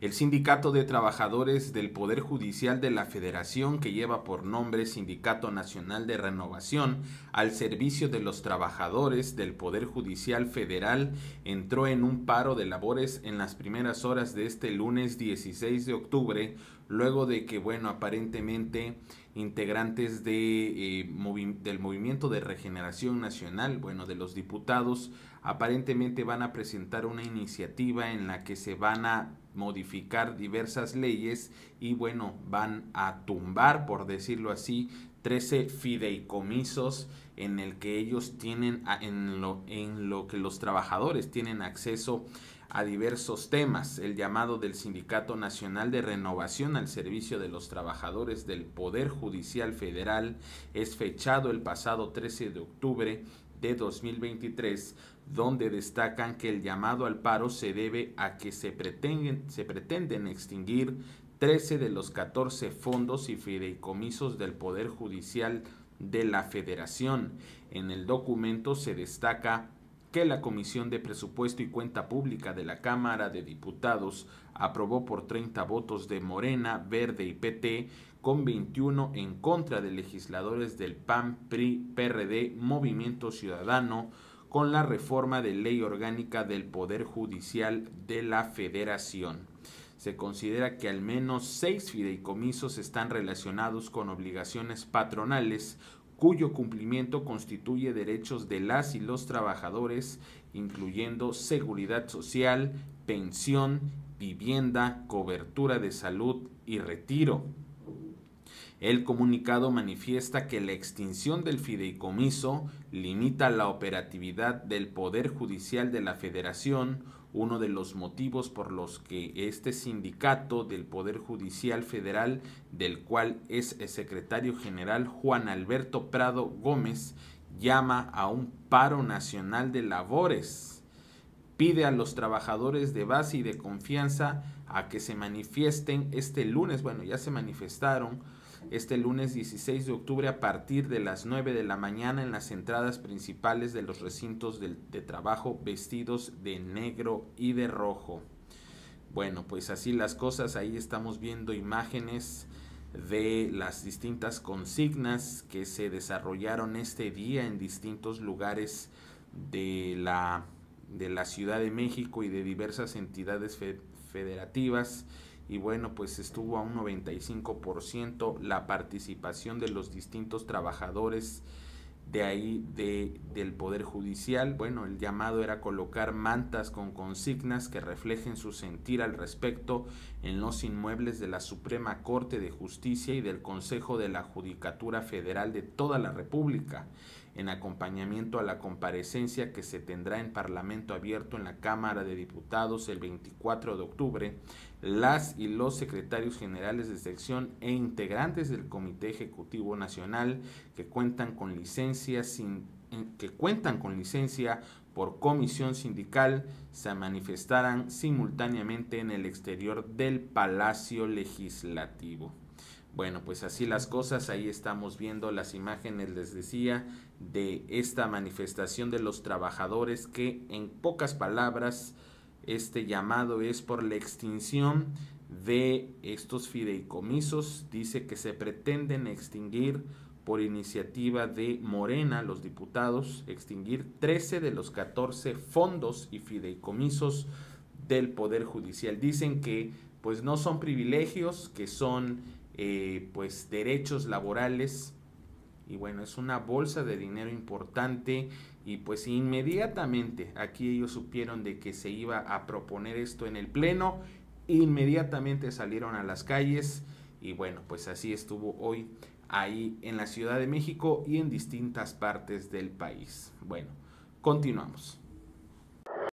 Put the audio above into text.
El Sindicato de Trabajadores del Poder Judicial de la Federación, que lleva por nombre Sindicato Nacional de Renovación al servicio de los trabajadores del Poder Judicial Federal, entró en un paro de labores en las primeras horas de este lunes 16 de octubre, luego de que, bueno, aparentemente integrantes de, eh, del Movimiento de Regeneración Nacional, bueno, de los diputados, aparentemente van a presentar una iniciativa en la que se van a modificar diversas leyes y bueno, van a tumbar, por decirlo así, 13 fideicomisos en el que ellos tienen, en lo, en lo que los trabajadores tienen acceso a diversos temas, el llamado del Sindicato Nacional de Renovación al Servicio de los Trabajadores del Poder Judicial Federal es fechado el pasado 13 de octubre de 2023, donde destacan que el llamado al paro se debe a que se pretenden, extinguir 13 de los 14 fondos y fideicomisos del Poder Judicial de la Federación. En el documento se destaca que la Comisión de Presupuesto y Cuenta Pública de la Cámara de Diputados aprobó por 30 votos de Morena, Verde y PT, con 21 en contra de legisladores del PAN, PRI, PRD, Movimiento Ciudadano, con la reforma de ley orgánica del Poder Judicial de la Federación. Se considera que al menos seis fideicomisos están relacionados con obligaciones patronales, cuyo cumplimiento constituye derechos de las y los trabajadores, incluyendo seguridad social, pensión, vivienda, cobertura de salud y retiro. El comunicado manifiesta que la extinción del fideicomiso limita la operatividad del Poder Judicial de la Federación, uno de los motivos por los que este sindicato del Poder Judicial Federal, del cual es el secretario general Juan Alberto Prado Gómez, llama a un paro nacional de labores. Pide a los trabajadores de base y de confianza a que se manifiesten este lunes, bueno, ya se manifestaron, este lunes 16 de octubre a partir de las 9 de la mañana en las entradas principales de los recintos de, trabajo vestidos de negro y de rojo. Bueno, pues así las cosas, ahí estamos viendo imágenes de las distintas consignas que se desarrollaron este día en distintos lugares de la, Ciudad de México y de diversas entidades federativas y bueno, pues estuvo a un 95% la participación de los distintos trabajadores de ahí de, del Poder Judicial. Bueno, el llamado era colocar mantas con consignas que reflejen su sentir al respecto en los inmuebles de la Suprema Corte de Justicia y del Consejo de la Judicatura Federal de toda la República, en acompañamiento a la comparecencia que se tendrá en Parlamento abierto en la Cámara de Diputados el 24 de octubre, las y los secretarios generales de sección e integrantes del Comité Ejecutivo Nacional que cuentan con licencia que cuentan con licencia por comisión sindical se manifestaran simultáneamente en el exterior del Palacio Legislativo. Bueno, pues así las cosas, ahí estamos viendo las imágenes, les decía, de esta manifestación de los trabajadores que en pocas palabras este llamado es por la extinción de estos fideicomisos, dice que se pretenden extinguir por iniciativa de Morena, los diputados, extinguir 13 de los 14 fondos y fideicomisos del Poder Judicial. Dicen que pues no son privilegios, que son eh, pues derechos laborales y bueno, es una bolsa de dinero importante y pues inmediatamente aquí ellos supieron de que se iba a proponer esto en el Pleno, inmediatamente salieron a las calles y bueno, pues así estuvo hoy ahí en la Ciudad de México y en distintas partes del país. Bueno, continuamos.